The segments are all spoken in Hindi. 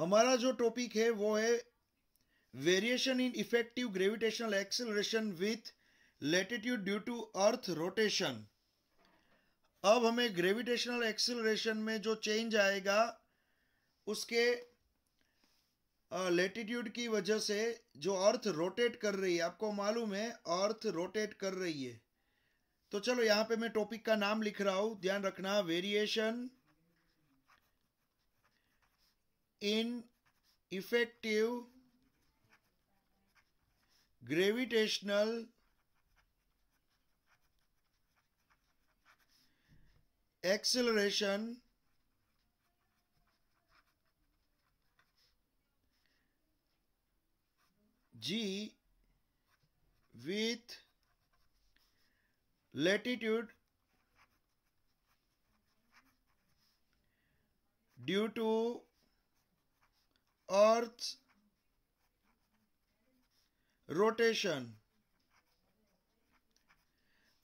हमारा जो टॉपिक है वो है variation in effective gravitational acceleration with latitude due to earth rotation अब हमें ग्रेविटेशनल एक्सेलरेशन में जो चेंज आएगा उसके लेटिट्यूड की वजह से जो अर्थ रोटेट कर रही है आपको मालूम है अर्थ रोटेट कर रही है तो चलो यहाँ पे मैं टॉपिक का नाम लिख रहा हूँ ध्यान रखना variation ineffective gravitational acceleration g with latitude due to earth rotation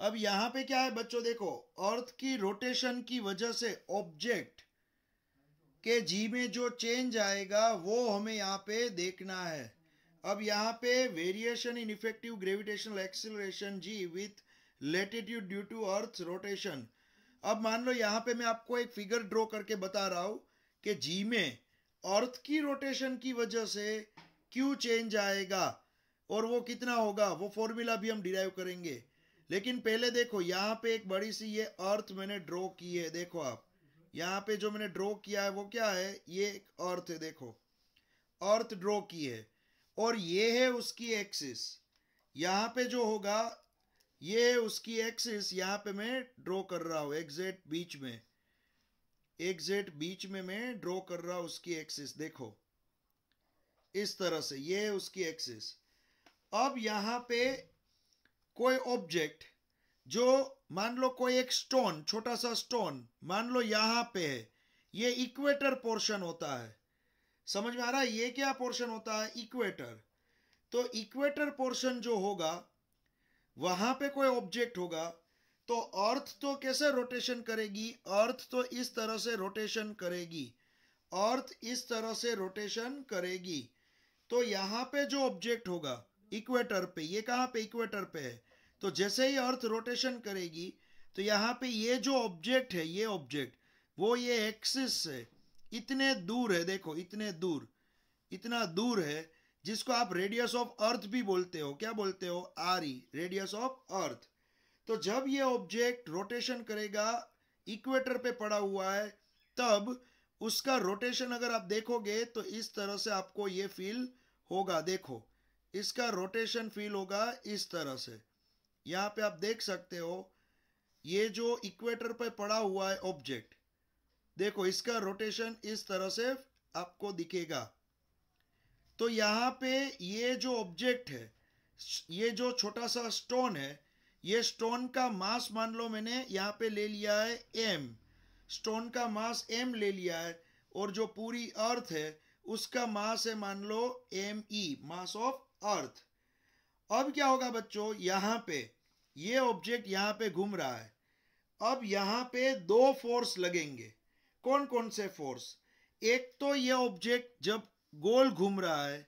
अब यहां पे क्या है बच्चों देखो अर्थ की रोटेशन की वजह से ऑब्जेक्ट के जी में जो चेंज आएगा वो हमें यहाँ पे देखना है अब यहाँ पे variation in effective gravitational acceleration G with latitude due to earth rotation अब मान लो यहां पे मैं आपको एक फिगर ड्रॉ करके बता रहा हूं कि जी में अर्थ की रोटेशन की वजह से क्यू चेंज आएगा और वो कितना होगा वो फॉर्मूला भी हम डिराइव करेंगे लेकिन पहले देखो यहाँ पे एक बड़ी सी ये अर्थ मैंने ड्रॉ की है देखो आप यहाँ पे जो मैंने ड्रॉ किया है वो क्या है ये एक अर्थ है देखो अर्थ ड्रॉ की है और ये है उसकी एक्सिस यहाँ पे जो होगा ये है उसकी एक्सिस यहाँ पे मैं ड्रॉ कर रहा हूँ एग्जैक्ट बीच में एग्जिट बीच में मैं ड्रॉ कर रहा उसकी एक्सिस देखो इस तरह से ये है उसकी एक्सिस अब यहां पे कोई ऑब्जेक्ट जो मान लो कोई एक स्टोन छोटा सा स्टोन मान लो यहां पे है ये इक्वेटर पोर्शन होता है समझ में आ रहा है ये क्या पोर्शन होता है इक्वेटर तो इक्वेटर पोर्शन जो होगा वहां पे कोई ऑब्जेक्ट होगा तो अर्थ तो कैसे रोटेशन करेगी अर्थ तो इस तरह से रोटेशन करेगी अर्थ इस तरह से रोटेशन करेगी तो यहाँ पे जो ऑब्जेक्ट होगा इक्वेटर पे ये कहाँ पे इक्वेटर पे है तो जैसे ही अर्थ रोटेशन करेगी तो यहाँ पे ये जो ऑब्जेक्ट है ये ऑब्जेक्ट वो ये एक्सिस से इतने दूर है देखो इतने दूर इतना दूर है जिसको आप रेडियस ऑफ अर्थ भी बोलते हो क्या बोलते हो R E radius of earth तो जब ये ऑब्जेक्ट रोटेशन करेगा इक्वेटर पे पड़ा हुआ है तब उसका रोटेशन अगर आप देखोगे तो इस तरह से आपको ये फील होगा देखो इसका रोटेशन फील होगा इस तरह से यहाँ पे आप देख सकते हो ये जो इक्वेटर पे पड़ा हुआ है ऑब्जेक्ट देखो इसका रोटेशन इस तरह से आपको दिखेगा तो यहाँ पे ये जो ऑब्जेक्ट है ये जो छोटा सा स्टोन है ये स्टोन का मास मान लो मैंने यहाँ पे ले लिया है एम स्टोन का मास एम ले लिया है और जो पूरी अर्थ है उसका मास है मान लो M E e, mass of earth अब क्या होगा बच्चों यहाँ पे ये ऑब्जेक्ट यहाँ पे घूम रहा है अब यहाँ पे दो फोर्स लगेंगे कौन कौन से फोर्स एक तो ये ऑब्जेक्ट जब गोल घूम रहा है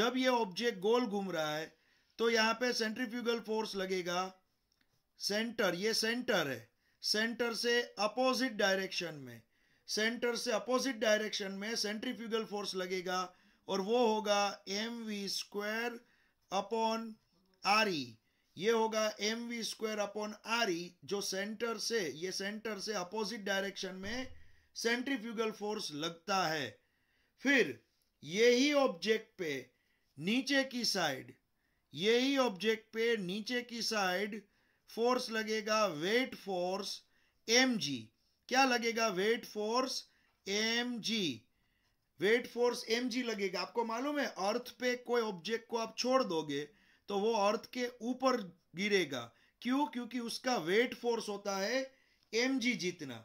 जब ये ऑब्जेक्ट गोल घूम रहा है तो यहाँ पे सेंट्रीफ्यूगल फोर्स लगेगा सेंटर ये सेंटर है सेंटर से अपोजिट डायरेक्शन में सेंटर से अपोजिट डायरेक्शन में सेंट्रीफ्यूगल फोर्स लगेगा और वो होगा M we square upon R E ये होगा M we square upon are E जो सेंटर से ये सेंटर से अपोजिट डायरेक्शन में सेंट्रीफ्यूगल फोर्स लगता है फिर यही ऑब्जेक्ट पे नीचे की साइड यही ऑब्जेक्ट पे नीचे की साइड फोर्स लगेगा वेट फोर्स एम जी क्या लगेगा weight force M G weight force M G लगेगा आपको मालूम है अर्थ पे कोई ऑब्जेक्ट को आप छोड़ दोगे तो वो अर्थ के ऊपर गिरेगा क्यों क्योंकि उसका वेट फोर्स होता है एम जी जितना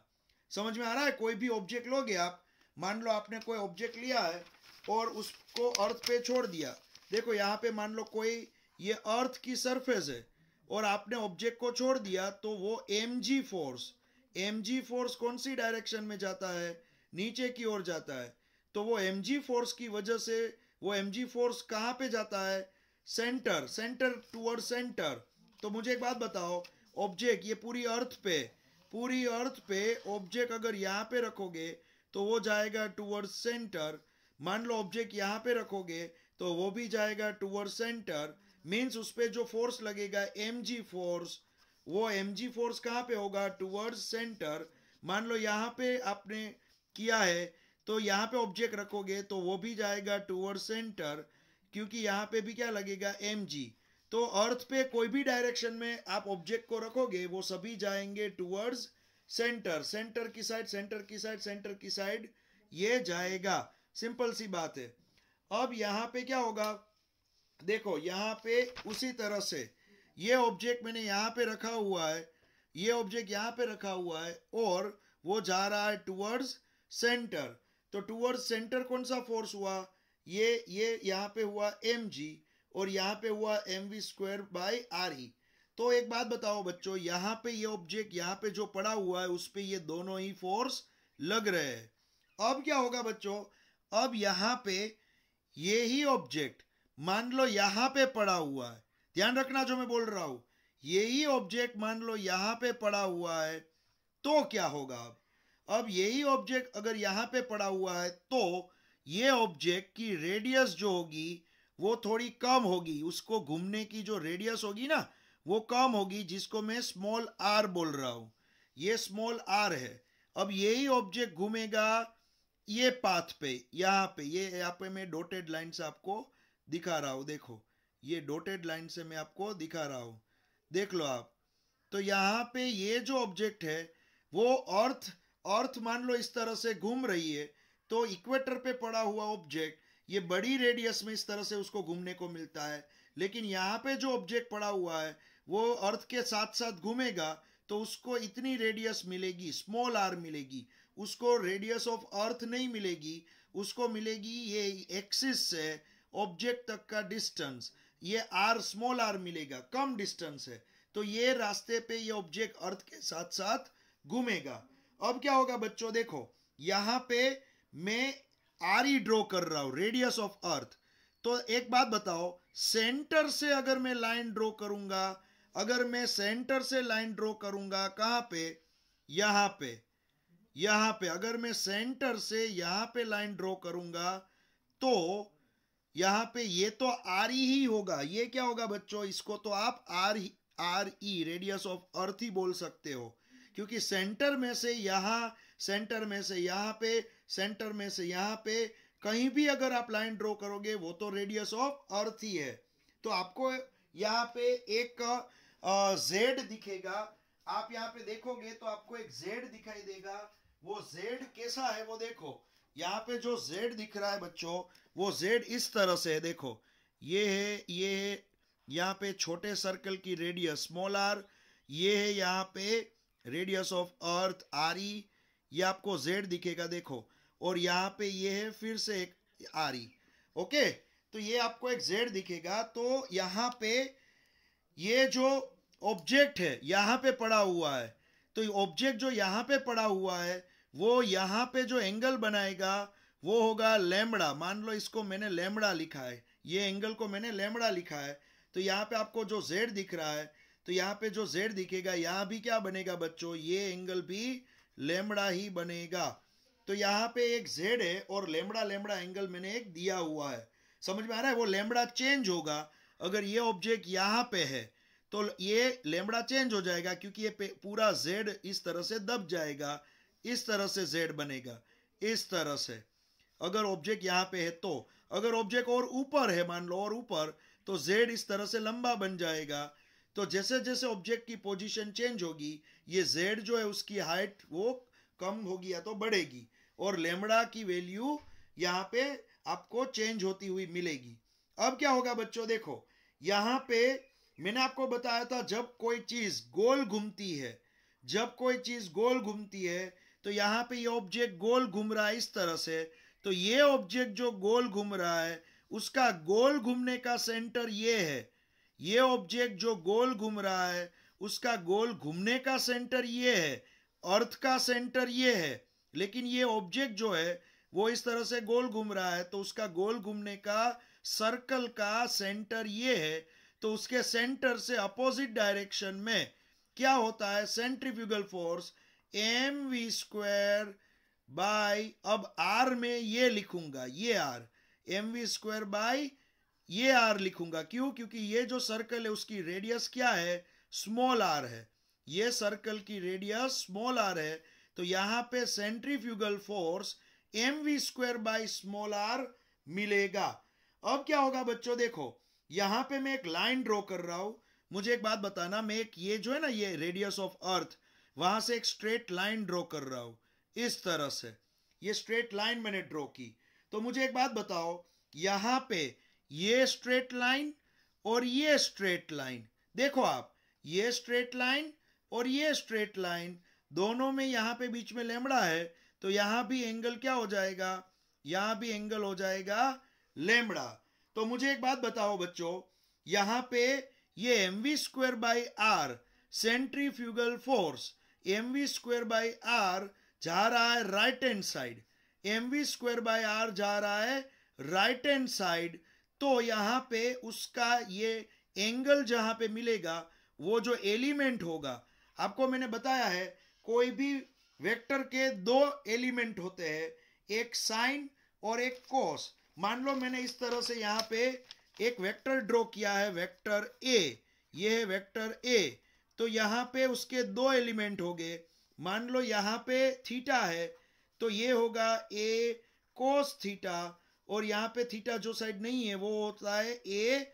समझ में आ रहा है कोई भी ऑब्जेक्ट लोगे आप मान लो आपने कोई ऑब्जेक्ट लिया है और उसको अर्थ पे छोड़ दिया देखो यहाँ पे मान लो कोई ये अर्थ की सरफेस है और आपने ऑब्जेक्ट को छोड़ दिया तो वो M G force M G force कौन सी डायरेक्शन में जाता है नीचे की ओर जाता है तो वो एम जी फोर्स की वजह से वो एम जी फोर्स कहाँ पे जाता है सेंटर सेंटर टूअर्ड सेंटर तो मुझे एक बात बताओ ऑब्जेक्ट ये पूरी अर्थ पे पूरी अर्थ पे ऑब्जेक्ट अगर यहाँ पे रखोगे तो वो जाएगा टूअर्ड सेंटर मान लो ऑब्जेक्ट यहाँ पे रखोगे तो वो भी जाएगा टूअर्ड सेंटर मीन्स उस पर जो फोर्स लगेगा एम जी फोर्स वो एम जी फोर्स कहाँ पे होगा टूवर्ड्स सेंटर मान लो यहाँ पे आपने किया है तो यहाँ पे ऑब्जेक्ट रखोगे तो वो भी जाएगा टूवर्ड्स सेंटर क्योंकि यहाँ पे भी क्या लगेगा एम जी तो अर्थ पे कोई भी डायरेक्शन में आप ऑब्जेक्ट को रखोगे वो सभी जाएंगे टूवर्ड्स सेंटर सेंटर की साइड सेंटर की साइड सेंटर की साइड ये जाएगा सिंपल सी बात है अब यहाँ पे क्या होगा देखो यहाँ पे उसी तरह से ये ऑब्जेक्ट मैंने यहाँ पे रखा हुआ है ये ऑब्जेक्ट यहाँ पे रखा हुआ है और वो जा रहा है टूवर्ड्स सेंटर तो टूवर्ड्स सेंटर कौन सा फोर्स हुआ ये ये यहाँ पे हुआ एम जी और यहाँ पे हुआ M we square by R ई तो एक बात बताओ बच्चों यहाँ पे ये ऑब्जेक्ट यहाँ पे जो पड़ा हुआ है उस पर ये दोनों ही फोर्स लग रहे हैं अब क्या होगा बच्चों अब यहाँ पे ये ही ऑब्जेक्ट मान लो यहाँ पे पड़ा हुआ है ध्यान रखना जो मैं बोल रहा हूँ यही ऑब्जेक्ट मान लो यहाँ पे पड़ा हुआ है तो क्या होगा अब अब यही ऑब्जेक्ट अगर यहाँ पे पड़ा हुआ है तो ये ऑब्जेक्ट की रेडियस जो होगी वो थोड़ी कम होगी उसको घूमने की जो रेडियस होगी ना वो कम होगी जिसको मैं स्मॉल आर बोल रहा हूं ये स्मॉल आर है अब यही ऑब्जेक्ट घूमेगा ये पाथ पे यहाँ पे ये यहाँ पे मैं डोटेड लाइन से आपको दिखा रहा हूँ देखो ये डोटेड लाइन से मैं आपको दिखा रहा हूँ देख लो आप तो यहाँ पे ये जो ऑब्जेक्ट है वो अर्थ अर्थ मान लो इस तरह से घूम रही है तो इक्वेटर पे पड़ा हुआ ऑब्जेक्ट ये बड़ी रेडियस में इस तरह से उसको घूमने को मिलता है लेकिन यहाँ पे जो ऑब्जेक्ट पड़ा हुआ है वो अर्थ के साथ साथ घूमेगा तो उसको इतनी रेडियस मिलेगी स्मॉल आर मिलेगी उसको रेडियस ऑफ अर्थ नहीं मिलेगी उसको मिलेगी ये एक्सिस से ऑब्जेक्ट तक का डिस्टेंस ये आर स्मॉल आर मिलेगा कम डिस्टेंस है तो ये रास्ते पे ये ऑब्जेक्ट अर्थ के साथ साथ घूमेगा अब क्या होगा बच्चों देखो यहाँ पे मैं आर ही ड्रॉ कर रहा हूं रेडियस ऑफ अर्थ तो एक बात बताओ सेंटर से अगर मैं लाइन ड्रॉ करूंगा अगर मैं सेंटर से लाइन ड्रॉ करूंगा कहां पे यहां पे यहां पे अगर मैं सेंटर से यहां पे लाइन ड्रॉ करूंगा तो यहां पे ये तो आर ई ही होगा ये क्या होगा बच्चों इसको तो आप R R E radius of earth ही बोल सकते हो क्योंकि सेंटर में से यहाँ सेंटर में से यहाँ पे सेंटर में से यहाँ पे कहीं भी अगर आप लाइन ड्रॉ करोगे वो तो रेडियस ऑफ अर्थ ही है तो आपको यहाँ पे एक जेड दिखेगा आप यहाँ पे देखोगे तो आपको एक जेड दिखाई देगा वो जेड कैसा है वो देखो यहाँ पे जो जेड दिख रहा है बच्चों वो जेड इस तरह से है देखो ये है ये है यहाँ पे छोटे सर्कल की रेडियस स्मॉल आर ये है यहाँ पे रेडियस ऑफ अर्थ आर ई ये आपको जेड दिखेगा देखो और यहाँ पे ये है फिर से एक आर ई ओके तो ये आपको एक जेड दिखेगा तो यहाँ पे ये जो ऑब्जेक्ट है यहाँ पे पड़ा हुआ है तो ऑब्जेक्ट जो यहाँ पे पड़ा हुआ है वो यहाँ पे जो एंगल बनाएगा वो होगा लेमड़ा मान लो इसको मैंने लेमड़ा लिखा है ये एंगल को मैंने लेमड़ा लिखा है तो यहाँ पे आपको जो जेड दिख रहा है तो यहाँ पे जो जेड दिखेगा यहाँ भी क्या बनेगा बच्चों ये एंगल भी लेमड़ा ही बनेगा तो यहाँ पे एक जेड है और लेमड़ा लेमड़ा एंगल मैंने एक दिया हुआ है समझ में आ रहा है वो लेमड़ा चेंज होगा अगर ये ऑब्जेक्ट यहाँ पे है तो ये लेमड़ा चेंज हो जाएगा क्योंकि ये पूरा जेड इस तरह से दब जाएगा इस तरह से जेड बनेगा इस तरह से अगर ऑब्जेक्ट यहाँ पे है तो अगर ऑब्जेक्ट और ऊपर है मान लो और ऊपर तो जेड इस तरह से लंबा बन जाएगा तो जैसे जैसे ऑब्जेक्ट की पोजीशन चेंज होगी ये जेड जो है उसकी हाइट वो कम होगी या तो बढ़ेगी और लेमड़ा की वैल्यू यहाँ पे आपको चेंज होती हुई मिलेगी अब क्या होगा बच्चों देखो यहाँ पे मैंने आपको बताया था जब कोई चीज़ गोल घूमती है जब कोई चीज़ गोल घूमती है तो यहाँ पे ये ऑब्जेक्ट गोल घूम रहा है इस तरह से तो ये ऑब्जेक्ट जो गोल घूम रहा है उसका गोल घूमने का सेंटर ये है ये ऑब्जेक्ट जो गोल घूम रहा है उसका गोल घूमने का सेंटर ये है अर्थ का सेंटर ये है लेकिन ये ऑब्जेक्ट जो है वो इस तरह से गोल घूम रहा है तो उसका गोल घूमने का सर्कल का सेंटर ये है तो उसके सेंटर से अपोजिट डायरेक्शन में क्या होता है centrifugal force M we square by अब आर में ये लिखूंगा ये R M we square by ये आर लिखूंगा क्यों क्योंकि ये जो सर्कल है उसकी रेडियस क्या है स्मॉल आर है ये सर्कल की रेडियस स्मॉल आर है तो यहां पे centrifugal force M we square by small R मिलेगा अब क्या होगा बच्चों देखो यहां पे मैं एक लाइन ड्रॉ कर रहा हूं मुझे एक बात बताना मैं एक ये जो है ना ये रेडियस ऑफ अर्थ वहां से एक स्ट्रेट लाइन ड्रॉ कर रहा हूं इस तरह से ये स्ट्रेट लाइन मैंने ड्रॉ की तो मुझे एक बात बताओ यहां पे ये स्ट्रेट लाइन और ये स्ट्रेट लाइन देखो आप ये स्ट्रेट लाइन और ये स्ट्रेट लाइन दोनों में यहां पे बीच में लेमड़ा है तो यहां भी एंगल क्या हो जाएगा यहां भी एंगल हो जाएगा लेमड़ा तो मुझे एक बात बताओ बच्चों यहां पे ये M V square by R centrifugal force M we square by R जा रहा है right hand side M we square by R जा रहा है राइट हैंड साइड तो यहाँ पे उसका ये एंगल जहाँ पे मिलेगा वो जो एलिमेंट होगा आपको मैंने बताया है कोई भी वेक्टर के दो एलिमेंट होते हैं एक साइन और एक कोस मान लो मैंने इस तरह से यहाँ पे एक वेक्टर ड्रॉ किया है वेक्टर ए ये है वेक्टर ए तो यहाँ पे उसके दो एलिमेंट हो गए मान लो यहाँ पे थीटा है तो ये होगा ए कोस थीटा और यहाँ पे थीटा जो साइड नहीं है वो होता है ए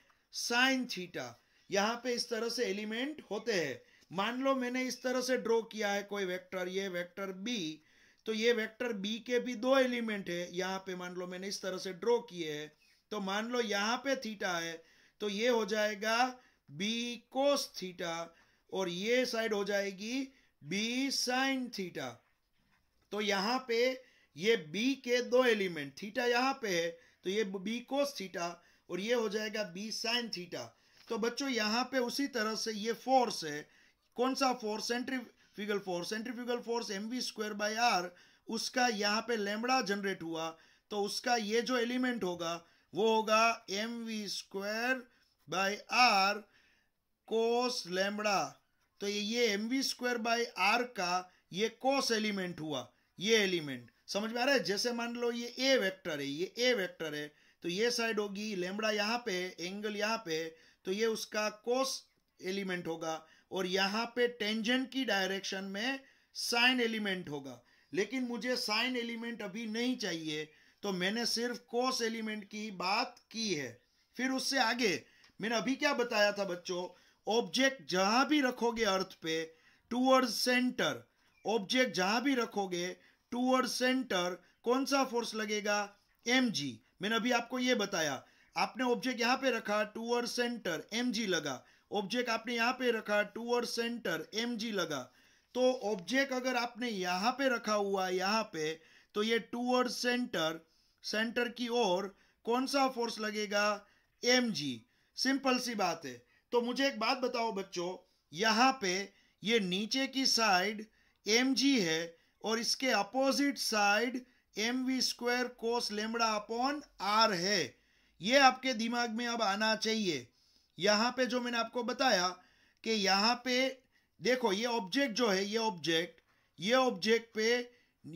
साइन थीटा यहाँ पे इस तरह से एलिमेंट होते हैं मान लो मैंने इस तरह से ड्रॉ किया है कोई वेक्टर ये वेक्टर बी तो ये वेक्टर बी के भी दो एलिमेंट है यहाँ पे मान लो मैंने इस तरह से ड्रॉ किए है तो मान लो यहाँ पे थीटा है तो ये हो जाएगा बी कोस थीटा और ये साइड हो जाएगी बी साइन थीटा तो यहां पे ये बी के दो एलिमेंट थीटा यहां पे है तो ये बी कोस थीटा और ये हो जाएगा बी साइन थीटा तो बच्चों यहां पे उसी तरह से ये फोर्स है कौन सा force centrifugal force centrifugal force M we square by R उसका यहां पे लेमड़ा जनरेट हुआ तो उसका ये जो एलिमेंट होगा वो होगा M we square by r cos lambda तो ये M we square by r का ये कोस एलिमेंट हुआ ये एलिमेंट समझ में आ रहा है जैसे मान लो ये ए वेक्टर है ये ए वेक्टर है तो ये साइड होगी लेमड़ा यहाँ पे एंगल यहाँ पे तो ये उसका कोस एलिमेंट होगा और यहाँ पे टेंजेंट की डायरेक्शन में साइन एलिमेंट होगा लेकिन मुझे साइन एलिमेंट अभी नहीं चाहिए तो मैंने सिर्फ कोस एलिमेंट की बात की है फिर उससे आगे मैंने अभी क्या बताया था बच्चों ऑब्जेक्ट जहां भी रखोगे अर्थ पे टूवर्ड सेंटर ऑब्जेक्ट जहां भी रखोगे टूवर्ड सेंटर कौन सा फोर्स लगेगा एम जी मैंने अभी आपको यह बताया आपने ऑब्जेक्ट यहां पे रखा टूवर्ड सेंटर एम जी लगा ऑब्जेक्ट आपने यहां पे रखा टूवर्ड सेंटर एम जी लगा तो ऑब्जेक्ट अगर आपने यहां पे रखा हुआ यहां पे तो ये टूवर्ड सेंटर सेंटर की ओर कौन सा फोर्स लगेगा एम जी सिंपल सी बात है तो मुझे एक बात बताओ बच्चों यहाँ पे ये नीचे की साइड एम है और इसके opposite side M we square cos lambda upon r है ये आपके दिमाग में अब आना चाहिए यहाँ पे जो मैंने आपको बताया कि यहाँ पे देखो ये ऑब्जेक्ट जो है ये ऑब्जेक्ट ये ऑब्जेक्ट पे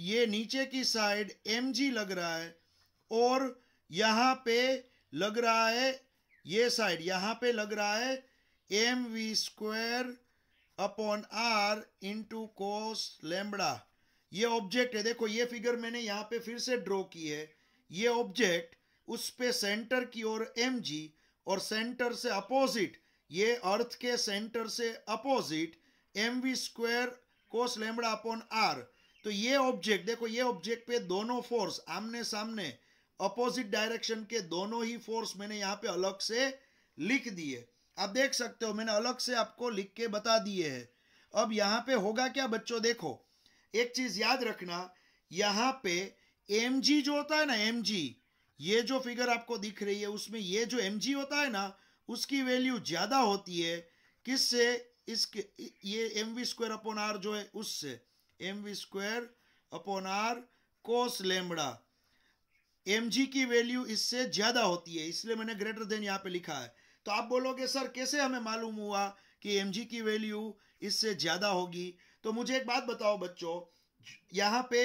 ये नीचे की साइड एम लग रहा है और यहाँ पे लग रहा है ये साइड यहाँ पे लग रहा है m we square upon r into cos lambda ये ऑब्जेक्ट है देखो ये फिगर मैंने यहां पे फिर से ड्रॉ की है ये ऑब्जेक्ट उस पे सेंटर की ओर एम जी और सेंटर से अपोजिट ये अर्थ के सेंटर से opposite M we square cos lambda upon R तो ये ऑब्जेक्ट देखो ये ऑब्जेक्ट पे दोनों फोर्स आमने सामने अपोजिट डायरेक्शन के दोनों ही फोर्स मैंने यहाँ पे अलग से लिख दिए आप देख सकते हो मैंने अलग से आपको लिख के बता दिए है अब यहाँ पे होगा क्या बच्चों देखो एक चीज याद रखना यहाँ पे एम जो होता है ना एम ये जो फिगर आपको दिख रही है उसमें ये जो एम होता है ना उसकी वैल्यू ज्यादा होती है किससे इसके ये M we square upon r जो है उससे m we square upon r cos lambda m की वैल्यू इससे ज़्यादा होती है इसलिए मैंने ग्रेटर देन यहाँ पे लिखा है तो आप बोलोगे सर कैसे हमें मालूम हुआ कि एम की वैल्यू इससे ज़्यादा होगी तो मुझे एक बात बताओ बच्चों यहाँ पे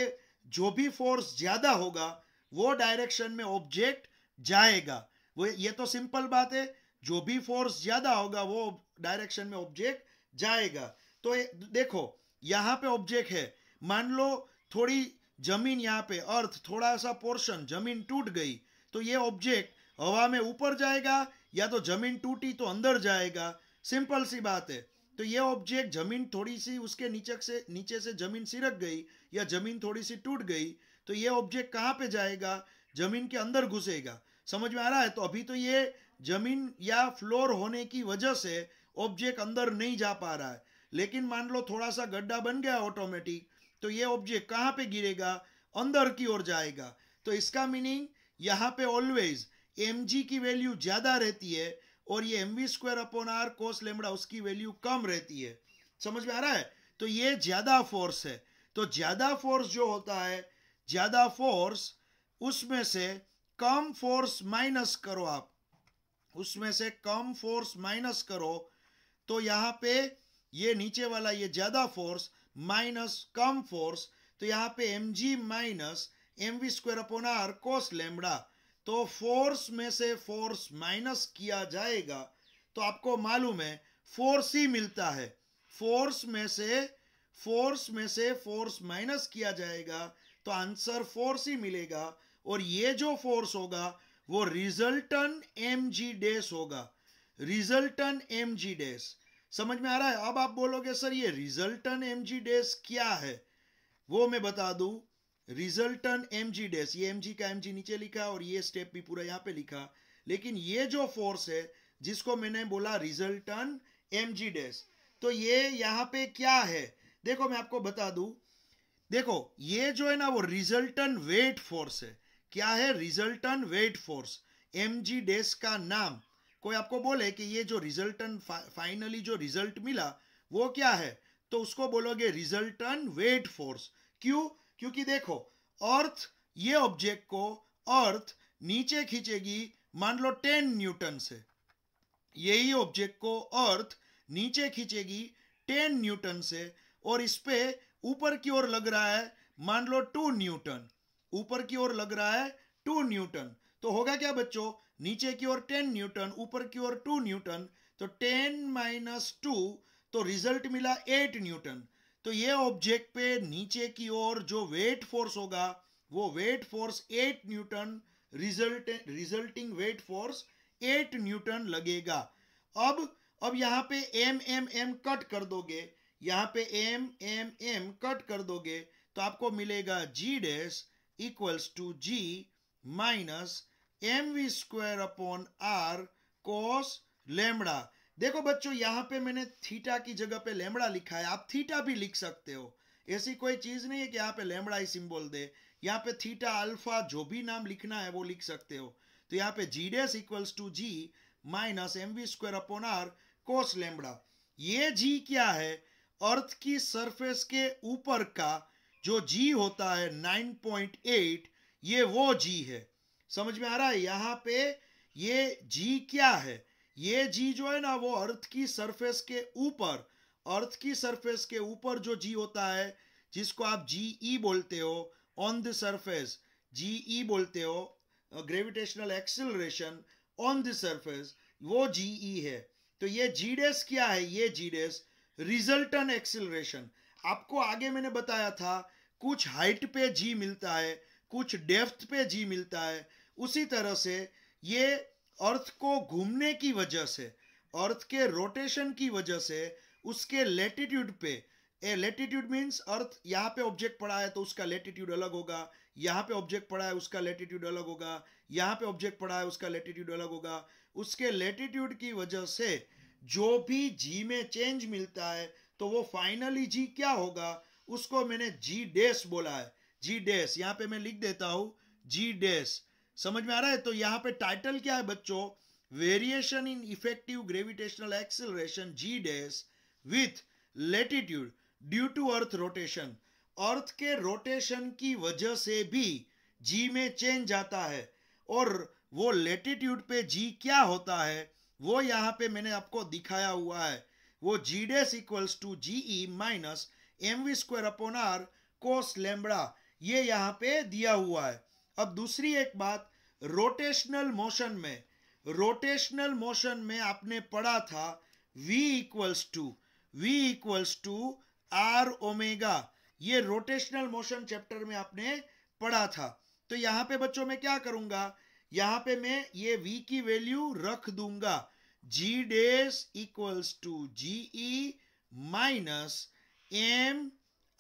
जो भी फोर्स ज़्यादा होगा वो डायरेक्शन में ऑब्जेक्ट जाएगा वो ये तो सिंपल बात है जो भी फोर्स ज़्यादा होगा वो डायरेक्शन में ऑब्जेक्ट जाएगा तो देखो यहाँ पे ऑब्जेक्ट है मान लो थोड़ी जमीन यहाँ पे अर्थ थोड़ा सा पोर्शन जमीन टूट गई तो ये ऑब्जेक्ट हवा में ऊपर जाएगा या तो जमीन टूटी तो अंदर जाएगा सिंपल सी बात है तो ये ऑब्जेक्ट जमीन थोड़ी सी उसके नीचे से नीचे से जमीन सिरक गई या जमीन थोड़ी सी टूट गई तो ये ऑब्जेक्ट कहाँ पे जाएगा जमीन के अंदर घुसेगा समझ में आ रहा है तो अभी तो ये जमीन या फ्लोर होने की वजह से ऑब्जेक्ट अंदर नहीं जा पा रहा है लेकिन मान लो थोड़ा सा गड्ढा बन गया ऑटोमेटिक तो ये ऑब्जेक्ट कहाँ पे गिरेगा अंदर की ओर जाएगा तो इसका मीनिंग यहाँ पे ऑलवेज एम की वैल्यू ज़्यादा रहती है और ये M we square upon are cos lambda उसकी वैल्यू कम रहती है समझ में आ रहा है तो ये ज़्यादा फोर्स है तो ज़्यादा फोर्स जो होता है ज़्यादा फोर्स उसमें से कम फोर्स माइनस करो आप उसमें से कम फोर्स माइनस करो तो यहाँ पे ये नीचे वाला ये ज़्यादा फोर्स माइनस कम फोर्स तो यहाँ पे m g minus M we square upon are cos lambda तो फोर्स में से फोर्स माइनस किया जाएगा तो आपको मालूम है फोर्स ही मिलता है फोर्स में से फोर्स में से फोर्स माइनस किया जाएगा तो आंसर फोर्स ही मिलेगा और ये जो फोर्स होगा वो रिजल्टन एम जी डेस होगा रिजल्टन एम जी डेस समझ में आ रहा है अब आप बोलोगे सर ये रिजल्टन एम जी डेस क्या है वो मैं बता दू रिजल्टन एम जी डेस ये एम जी का एम जी नीचे लिखा और ये स्टेप भी पूरा यहां पे लिखा लेकिन ये जो फोर्स है जिसको मैंने बोला रिजल्टन एम जी डेस तो ये यहाँ पे क्या है देखो मैं आपको बता दू देखो ये जो है ना वो रिजल्टन वेट फोर्स है क्या है resultant weight force M g dash का नाम कोई आपको बोले कि ये जो रिजल्टन फाइनली जो रिजल्ट मिला वो क्या है तो उसको बोलोगे रिजल्टन वेट फोर्स क्यों क्योंकि देखो अर्थ ये ऑब्जेक्ट को अर्थ नीचे खींचेगी मान लो टेन न्यूटन से यही ऑब्जेक्ट को अर्थ नीचे खींचेगी टेन न्यूटन से और इस पे ऊपर की ओर लग रहा है मान लो टू न्यूटन ऊपर की ओर लग रहा है टू न्यूटन तो होगा क्या बच्चों नीचे की ओर 10 न्यूटन ऊपर की ओर 2 न्यूटन तो 10 माइनस टू तो रिजल्ट मिला 8 न्यूटन तो ये ऑब्जेक्ट पे नीचे की ओर जो वेट फोर्स होगा वो weight force 8 newton result resulting weight force 8 newton लगेगा अब अब यहाँ पे एम एम एम कट कर दोगे यहाँ पे एम एम एम कट कर दोगे तो आपको मिलेगा g dash equals to ji minus M we square upon r cos lambda देखो बच्चों यहाँ पे मैंने थीटा की जगह पे लेमड़ा लिखा है आप थीटा भी लिख सकते हो ऐसी कोई चीज़ नहीं है कि यहाँ पे लेमड़ा ही सिंबल दे यहाँ पे थीटा अल्फा जो भी नाम लिखना है वो लिख सकते हो तो यहाँ पे जी dash equals to ji minus M we square upon are cos lambda ये जी क्या है अर्थ की सरफेस के ऊपर का जो जी होता है 9.8 ये वो जी है समझ में आ रहा है यहाँ पे ये जी क्या है ये जी जो है ना वो अर्थ की सरफेस के ऊपर अर्थ की सरफेस के ऊपर जो जी होता है जिसको आप जी ई e बोलते हो on the surface g e बोलते हो gravitational acceleration on the surface वो जी ई e है तो ये जी डेस क्या है ये जी डेस रिजल्टन एक्सिलेशन आपको आगे मैंने बताया था कुछ हाइट पे जी मिलता है कुछ डेफ्थ पे जी मिलता है उसी तरह से ये अर्थ को घूमने की वजह से अर्थ के रोटेशन की वजह से उसके लेटीट्यूड पे ए लेटीट्यूड मीन्स अर्थ यहाँ पे ऑब्जेक्ट पड़ा है तो उसका लेटीट्यूड अलग होगा यहाँ पे ऑब्जेक्ट पड़ा है उसका लेटीट्यूड अलग होगा यहाँ पे ऑब्जेक्ट पड़ा है उसका लेटीट्यूड अलग होगा उसके लेटीट्यूड की वजह से जो भी जी में चेंज मिलता है तो वो फाइनली जी क्या होगा उसको मैंने जी डेस बोला है जी डेस यहाँ पे मैं लिख देता हूँ जी डेस समझ में आ रहा है तो यहाँ पे टाइटल क्या है बच्चों variation in effective gravitational acceleration g dash with latitude due to earth rotation earth के रोटेशन की वजह से भी जी में चेंज आता है और वो लेटिट्यूड पे जी क्या होता है वो यहाँ पे मैंने आपको दिखाया हुआ है वो g dash equals to g e minus M we square upon are cos lambda ये यहां पे दिया हुआ है अब दूसरी एक बात रोटेशनल मोशन में रोटेशनल मोशन में आपने पढ़ा था v equals to v equals to r omega ये रोटेशनल मोशन चैप्टर में आपने पढ़ा था तो यहां पे बच्चों मैं क्या करूंगा यहां पे मैं ये v की वैल्यू रख दूंगा g dash equals to g e minus m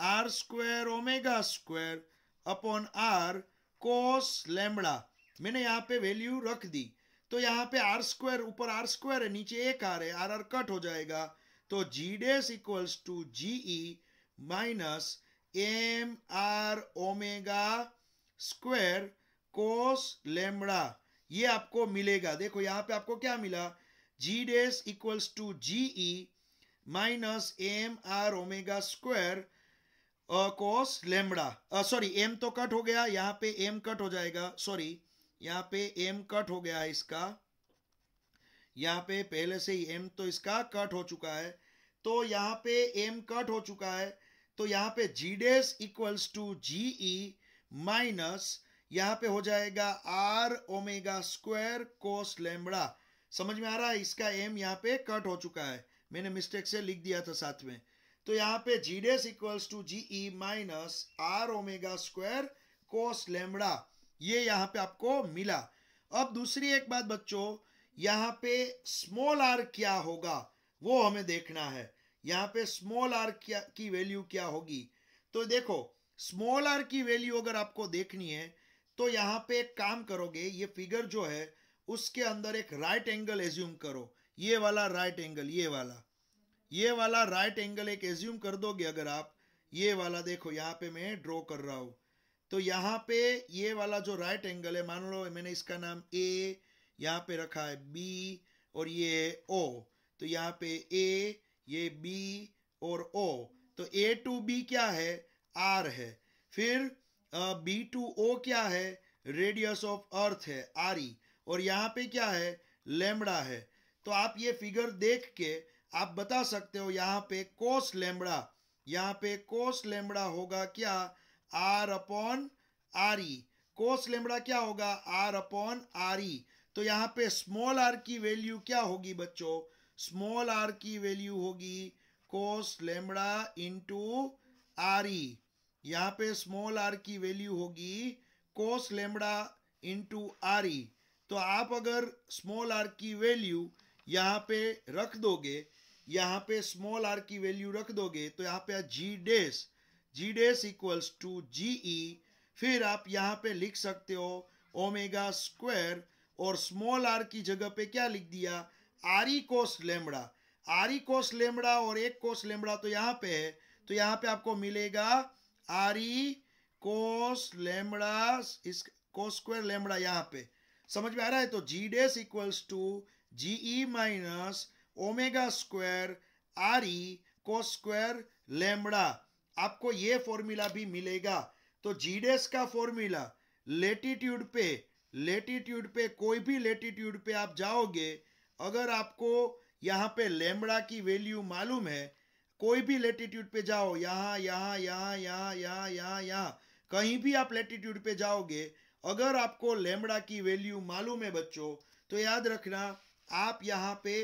r square omega square upon are cos lambda मैंने यहाँ पे वैल्यू रख दी तो यहाँ पे आर स्क्वायर ऊपर आर स्क्वायर है नीचे एक आर है आर आर कट हो जाएगा तो g dash equals to g e minus m r omega square cos lambda ये आपको मिलेगा देखो यहाँ पे आपको क्या मिला g dash equals to g e minus m r omega square cos lambda sorry m तो कट हो गया यहाँ पे एम कट हो जाएगा सॉरी यहाँ पे एम कट हो गया है इसका यहां पे पहले से ही एम तो इसका कट हो चुका है तो यहाँ पे एम कट हो चुका है तो यहां पे जी dash equals to g e minus यहाँ पे हो जाएगा r omega square cos lambda समझ में आ रहा है इसका एम यहाँ पे कट हो चुका है मैंने मिस्टेक से लिख दिया था साथ में तो यहाँ पे जी dash equals to g e minus r omega square cos lambda ये यहाँ पे आपको मिला अब दूसरी एक बात बच्चों यहाँ पे स्मॉल आर क्या होगा वो हमें देखना है यहाँ पे स्मॉल आर क्या की वैल्यू क्या होगी तो देखो स्मॉल आर की वैल्यू अगर आपको देखनी है तो यहाँ पे एक काम करोगे ये फिगर जो है उसके अंदर एक राइट एंगल एज्यूम करो ये वाला राइट एंगल ये वाला ये वाला राइट एंगल एक एज्यूम कर दोगे अगर आप ये वाला देखो यहाँ पे मैं ड्रॉ कर रहा हूं तो यहाँ पे ये वाला जो राइट एंगल है मान लो मैंने इसका नाम ए यहाँ पे रखा है बी और ये ओ तो यहाँ पे ए ये बी और ओ तो ए टू बी क्या है आर है फिर बी टू ओ क्या है रेडियस ऑफ अर्थ है आर ई e। और यहाँ पे क्या है लेमड़ा है तो आप ये फिगर देख के आप बता सकते हो यहाँ पे कोस लेमड़ा यहाँ पे कोस लेमड़ा होगा क्या r upon are e cos lambda क्या होगा आर अपॉन आर ई तो यहाँ पे स्मॉल आर की वैल्यू क्या होगी बच्चों स्मॉल आर की वैल्यू होगी cos lambda into r e यहाँ पे स्मॉल आर की वैल्यू होगी कोस लेमड़ा इंटू आर ई तो आप अगर स्मॉल आर की वैल्यू यहाँ पे रख दोगे यहाँ पे स्मॉल आर की वैल्यू रख दोगे तो यहाँ पे जी डेस जी डेस इक्वल्स टू जी ई फिर आप यहाँ पे लिख सकते हो ओमेगा स्क्वायर और स्मॉल आर की जगह पे क्या लिख दिया आरी कोस लेमड़ा आरी कोस लेमड़ा और एक कोस लेमड़ा तो यहाँ पे है तो यहाँ पे आपको मिलेगा आरी कोस लेमड़ा इस कोस स्क्वायर लेमड़ा यहाँ पे समझ में आ रहा है तो g dash equals to g e minus omega square r e को स्क्वायर लेमड़ा आपको ये फॉर्मूला भी मिलेगा तो जीडेस का फॉर्मूला लेटीट्यूड पे लेटीट्यूड पे कोई भी लेटीट्यूड पे आप जाओगे अगर आपको यहाँ पे लेमड़ा की वैल्यू मालूम है कोई भी लेटीट्यूड पे जाओ यहाँ यहाँ यहाँ यहाँ यहाँ यहाँ यहाँ कहीं भी आप लेटीट्यूड पे जाओगे अगर आपको लेमड़ा की वैल्यू मालूम है बच्चों तो याद रखना आप यहाँ पे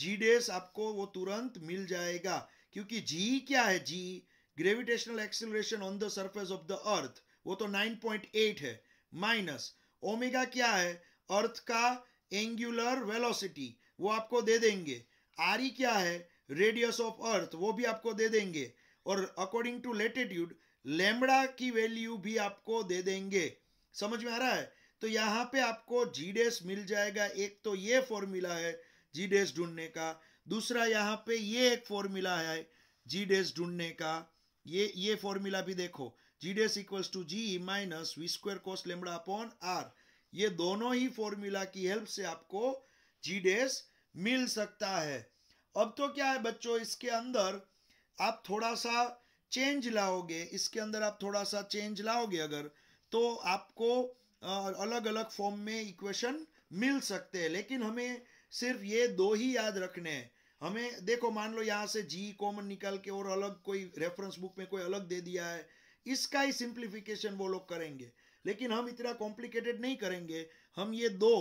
जी डेस आपको वो तुरंत मिल जाएगा क्योंकि जी क्या है G gravitational acceleration on the surface of the earth वो तो 9.8 है माइनस ओमेगा क्या है अर्थ का एंगुलर वेलोसिटी वो आपको दे देंगे आर ई e क्या है रेडियस ऑफ अर्थ वो भी आपको दे देंगे और अकॉर्डिंग टू लेटेट्यूड लेमड़ा की वैल्यू भी आपको दे देंगे समझ में आ रहा है तो यहाँ पे आपको जी मिल जाएगा एक तो ये फॉर्मूला है जी डेस ढूंढने का दूसरा यहाँ पे ये एक फॉर्मूला है जी डेस ढूंढने का ये ये फॉर्मूला भी देखो g dash equals to ji minus v square cos lambda upon r ये दोनों ही फॉर्मूला की हेल्प से आपको जी डेस मिल सकता है अब तो क्या है बच्चों इसके अंदर आप थोड़ा सा चेंज लाओगे इसके अंदर आप थोड़ा सा चेंज लाओगे अगर तो आपको अलग अलग फॉर्म में इक्वेशन मिल सकते हैं लेकिन हमें सिर्फ ये दो ही याद रखने हैं हमें देखो मान लो यहाँ से जी कॉमन निकाल के और अलग कोई रेफरेंस बुक में कोई अलग दे दिया है इसका ही सिंप्लीफिकेशन वो लोग करेंगे लेकिन हम इतना कॉम्प्लिकेटेड नहीं करेंगे हम ये दो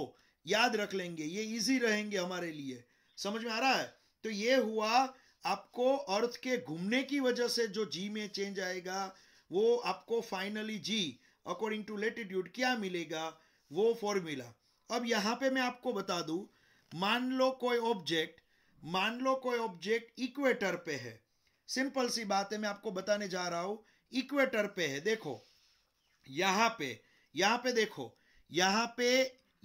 याद रख लेंगे ये इजी रहेंगे हमारे लिए समझ में आ रहा है तो ये हुआ आपको अर्थ के घूमने की वजह से जो जी में चेंज आएगा वो आपको finally g according to latitude क्या मिलेगा वो फॉर्मूला अब यहाँ पे मैं आपको बता दू मान लो कोई ऑब्जेक्ट मान लो कोई ऑब्जेक्ट इक्वेटर पे है सिंपल सी बात है मैं आपको बताने जा रहा हूं इक्वेटर पे है देखो यहां पे यहां पे देखो यहां पे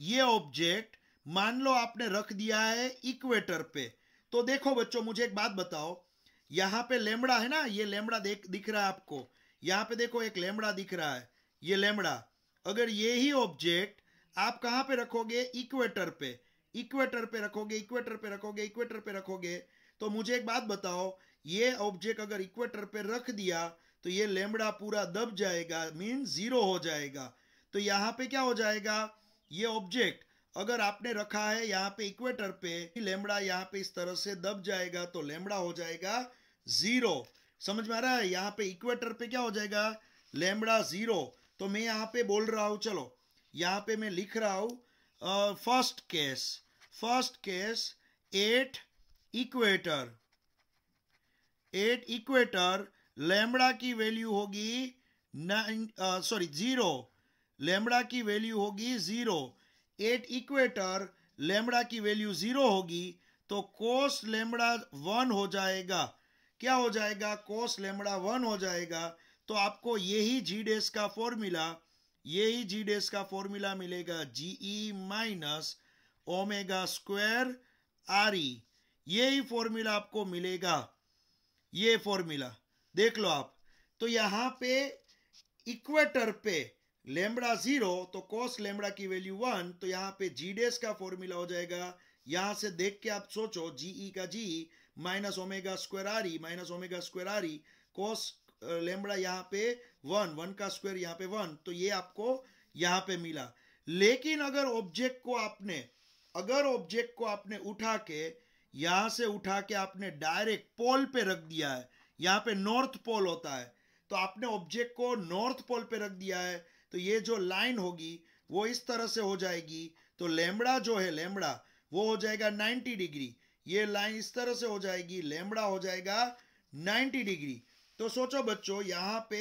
ये ऑब्जेक्ट मान लो आपने रख दिया है इक्वेटर पे तो देखो बच्चों मुझे एक बात बताओ यहां पे लेमड़ा है ना ये लेमड़ा देख दिख रहा है आपको यहां पे देखो एक लेमड़ा दिख रहा है ये लेमड़ा अगर ये ही ऑब्जेक्ट आप कहां पे रखोगे इक्वेटर पे इक्वेटर पे रखोगे इक्वेटर पे रखोगे इक्वेटर पे रखोगे तो मुझे एक बात बताओ ये ऑब्जेक्ट अगर इक्वेटर पे रख दिया तो ये लेमड़ा पूरा दब जाएगा मीन जीरो हो जाएगा तो यहाँ पे क्या हो जाएगा ये ऑब्जेक्ट अगर आपने रखा है यहाँ पे इक्वेटर पे लेमड़ा यहाँ पे इस तरह से दब जाएगा तो लेमड़ा हो जाएगा जीरो समझ में आ रहा है यहाँ पे इक्वेटर पे क्या हो जाएगा लेमड़ा जीरो तो मैं यहाँ पे बोल रहा हूँ चलो यहाँ पे मैं लिख रहा हूँ first case first case at equator at equator lambda की वैल्यू होगी सॉरी जीरो लेमड़ा की वैल्यू होगी जीरो एट इक्वेटर लेमड़ा की वैल्यू जीरो होगी तो कोस लेमड़ा वन हो जाएगा क्या हो जाएगा कोस लेमड़ा वन हो जाएगा तो आपको यही जी डेस का फॉर्मूला यही जी डेस का फॉर्मूला मिलेगा g e minus omega square r e यही फॉर्मूला आपको मिलेगा ये फॉर्मूला देख लो आप तो यहां पे इक्वेटर पे लेमड़ा जीरो तो कॉस लेमड़ा की वैल्यू वन तो यहां पे जी डेस का फॉर्मूला हो जाएगा यहां से देख के आप सोचो जी ई e का g minus omega square r e minus omega square r e cos lambda यहाँ पे वन वन का स्क्वायर यहाँ पे वन तो ये आपको यहाँ पे मिला लेकिन अगर ऑब्जेक्ट को आपने अगर ऑब्जेक्ट को आपने उठा के यहां से उठा के आपने डायरेक्ट पोल पे रख दिया है यहाँ पे नॉर्थ पोल होता है तो आपने ऑब्जेक्ट को नॉर्थ पोल पे रख दिया है तो ये जो लाइन होगी वो इस तरह से हो जाएगी तो लेमड़ा जो है लेमड़ा वो हो जाएगा 90 डिग्री ये लाइन इस तरह से हो जाएगी लेमड़ा हो जाएगा 90 डिग्री तो सोचो बच्चों यहाँ पे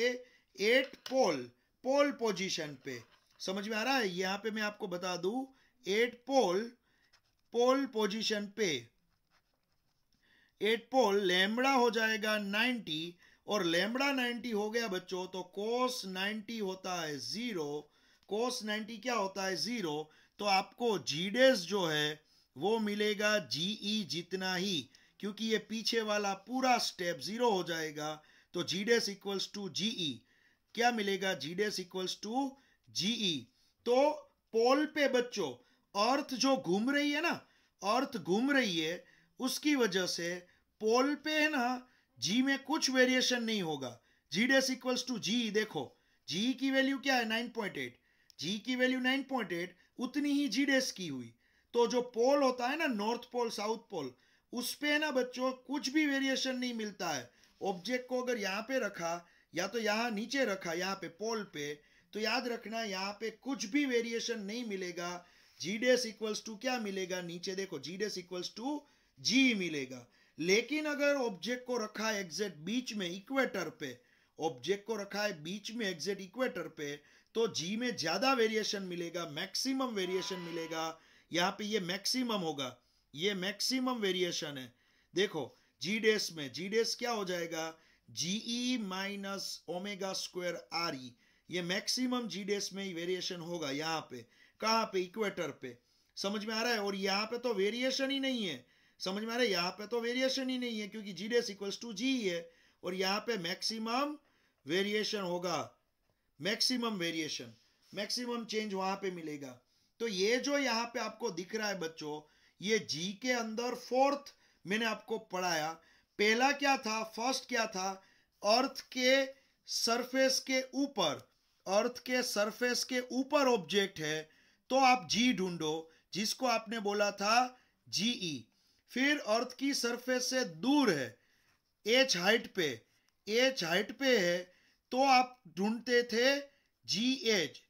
एट पोल पोल पोजीशन पे समझ में आ रहा है यहां पे मैं आपको बता दू एट पोल पोल पोजीशन पे एट पोल लेमड़ा हो जाएगा 90 और लेमड़ा 90 हो गया बच्चों तो कोस 90 होता है जीरो कोस 90 क्या होता है जीरो तो आपको जीडेस जो है वो मिलेगा जीई e जितना ही क्योंकि ये पीछे वाला पूरा स्टेप जीरो हो जाएगा तो जीडेस इक्वल्स टू जीई क्या मिलेगा g dash equals to g e तो पोल पे बच्चों अर्थ जो घूम रही है ना अर्थ घूम रही है उसकी वजह से पोल पे है ना जी में कुछ वेरिएशन नहीं होगा जी डेस इक्वल्स टू जी देखो जी e की वैल्यू क्या है नाइन पॉइंट एट जी की वैल्यू नाइन पॉइंट एट उतनी ही जी डेस की हुई तो जो पोल होता है ना नॉर्थ पोल साउथ पोल उस पे ना बच्चों कुछ भी वेरिएशन नहीं मिलता है ऑब्जेक्ट को अगर यहाँ पे रखा या तो यहाँ नीचे रखा यहाँ पे पोल पे तो याद रखना यहाँ पे कुछ भी वेरिएशन नहीं मिलेगा जी डेस इक्वल्स टू क्या मिलेगा नीचे देखो जी डेस इक्वल्स टू जी मिलेगा लेकिन अगर ऑब्जेक्ट को रखा है एग्जेक्ट बीच में इक्वेटर पे ऑब्जेक्ट को रखा है बीच में एग्जेक्ट इक्वेटर पे तो जी में ज्यादा वेरिएशन मिलेगा मैक्सिमम वेरिएशन मिलेगा यहाँ पे ये मैक्सिमम होगा ये मैक्सिमम वेरिएशन है देखो जी डेस में जी डेस क्या हो जाएगा g e minus omega square r ई ये मैक्सिमम जी डेस में ही वेरिएशन होगा यहाँ पे कहा पे इक्वेटर पे समझ में आ रहा है और यहाँ पे तो वेरिएशन ही नहीं है समझ में आ रहा है यहाँ पे तो वेरिएशन ही नहीं है क्योंकि जी डेस इक्वल्स टू जी है और यहाँ पे मैक्सिमम वेरिएशन होगा मैक्सिमम वेरिएशन मैक्सिमम चेंज वहां पे मिलेगा तो ये जो यहाँ पे आपको दिख रहा है बच्चों ये जी के अंदर फोर्थ मैंने आपको पढ़ाया पहला क्या था फर्स्ट क्या था अर्थ के सरफेस के ऊपर अर्थ के सरफेस के ऊपर ऑब्जेक्ट है तो आप जी ढूंढो जिसको आपने बोला था जीई e। फिर अर्थ की सरफेस से दूर है एच हाइट पे एच हाइट पे है तो आप ढूंढते थे जी एच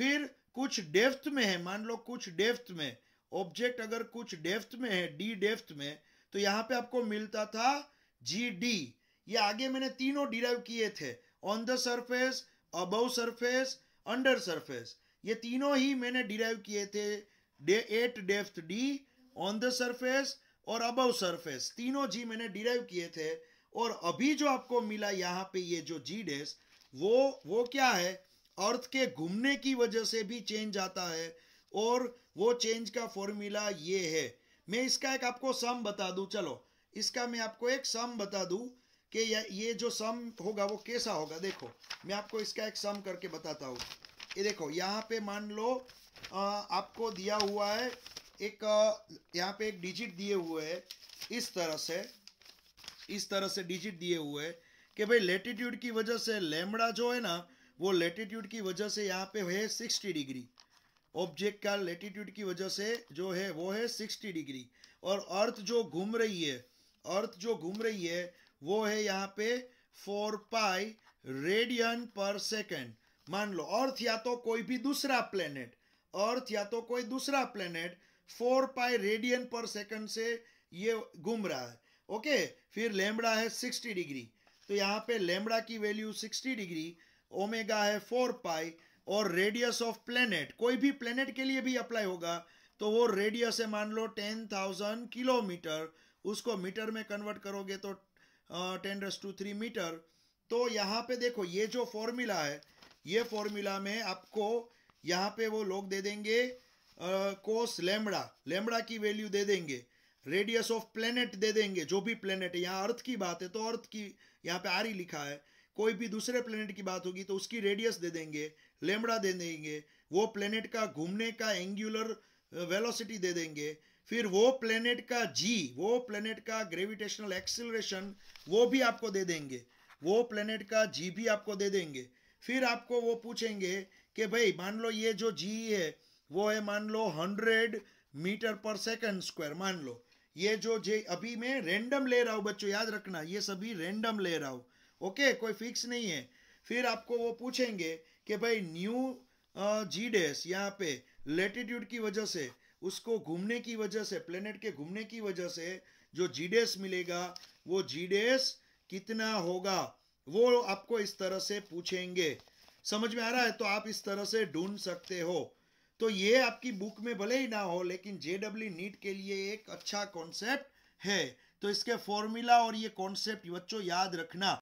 फिर कुछ डेफ्थ में है मान लो कुछ डेफ्थ में ऑब्जेक्ट अगर कुछ डेफ्थ में है डी डेफ्थ में तो यहाँ पे आपको मिलता था जी डी ये आगे मैंने तीनों डिराइव किए थे ऑन द सरफेस अब सरफेस अंडर सरफेस ये तीनों ही मैंने डिराइव किए थे at depth d on the surface और अब सरफेस तीनों जी मैंने डिराइव किए थे और अभी जो आपको मिला यहाँ पे ये जो जी डेस वो वो क्या है अर्थ के घूमने की वजह से भी चेंज आता है और वो चेंज का फॉर्मूला ये है मैं इसका एक आपको सम बता दूं चलो इसका मैं आपको एक सम बता दूं कि ये जो सम होगा वो कैसा होगा देखो मैं आपको इसका एक सम करके बताता हूँ ये देखो यहाँ पे मान लो आ, आपको दिया हुआ है एक यहाँ पे एक डिजिट दिए हुए है इस तरह से इस तरह से डिजिट दिए हुए है कि भाई लेटीट्यूड की वजह से लेमड़ा जो है ना वो लेटीट्यूड की वजह से यहाँ पे है सिक्सटी डिग्री ऑब्जेक्ट का लेटीट्यूड की वजह से जो है वो है सिक्सटी डिग्री और अर्थ जो घूम रही है अर्थ जो घूम रही है वो है यहाँ पे four pi radian per second मान लो अर्थ या तो कोई भी दूसरा प्लेनेट अर्थ या तो कोई दूसरा planet four pi radian per second से ये घूम रहा है ओके फिर लेमड़ा है सिक्सटी डिग्री तो यहाँ पे लेमड़ा की वैल्यू सिक्सटी डिग्री ओमेगा है फोर पाई और रेडियस ऑफ प्लेनेट कोई भी प्लेनेट के लिए भी अप्लाई होगा तो वो रेडियस है मान लो टेन थाउजेंड किलोमीटर उसको मीटर में कन्वर्ट करोगे तो टेन रस टू थ्री मीटर तो यहाँ पे देखो ये जो फॉर्मूला है ये फॉर्मूला में आपको यहाँ पे वो लोग दे देंगे कोस लेमड़ा लेमड़ा की वैल्यू दे देंगे रेडियस ऑफ प्लेनेट दे देंगे जो भी प्लेनेट है यहाँ अर्थ की बात है तो अर्थ की यहाँ पे आर ही e लिखा है कोई भी दूसरे प्लेनेट की बात होगी तो उसकी रेडियस दे देंगे लेमड़ा दे देंगे वो प्लेनेट का घूमने का एंगुलर वेलोसिटी uh, दे देंगे फिर वो प्लेनेट का जी वो प्लेनेट का ग्रेविटेशनल एक्सिलेशन वो भी आपको दे देंगे वो प्लेनेट का जी भी आपको दे देंगे फिर आपको वो पूछेंगे कि भाई मान लो ये जो जी है वो है मान लो hundred metre per second square मान लो ये जो जे अभी मैं रेंडम ले रहा हूँ बच्चों याद रखना ये सभी रेंडम ले रहा हूँ ओके कोई फिक्स नहीं है फिर आपको वो पूछेंगे कि भाई न्यू जी डैश यहाँ पे लेटिट्यूड की वजह से उसको घूमने की वजह से प्लेनेट के घूमने की वजह से जो जी डेस मिलेगा वो जी डेस कितना होगा वो आपको इस तरह से पूछेंगे समझ में आ रहा है तो आप इस तरह से ढूंढ सकते हो तो ये आपकी बुक में भले ही ना हो लेकिन जे डब्ल्यू नीट के लिए एक अच्छा कॉन्सेप्ट है तो इसके फॉर्मूला और ये कॉन्सेप्ट बच्चों याद रखना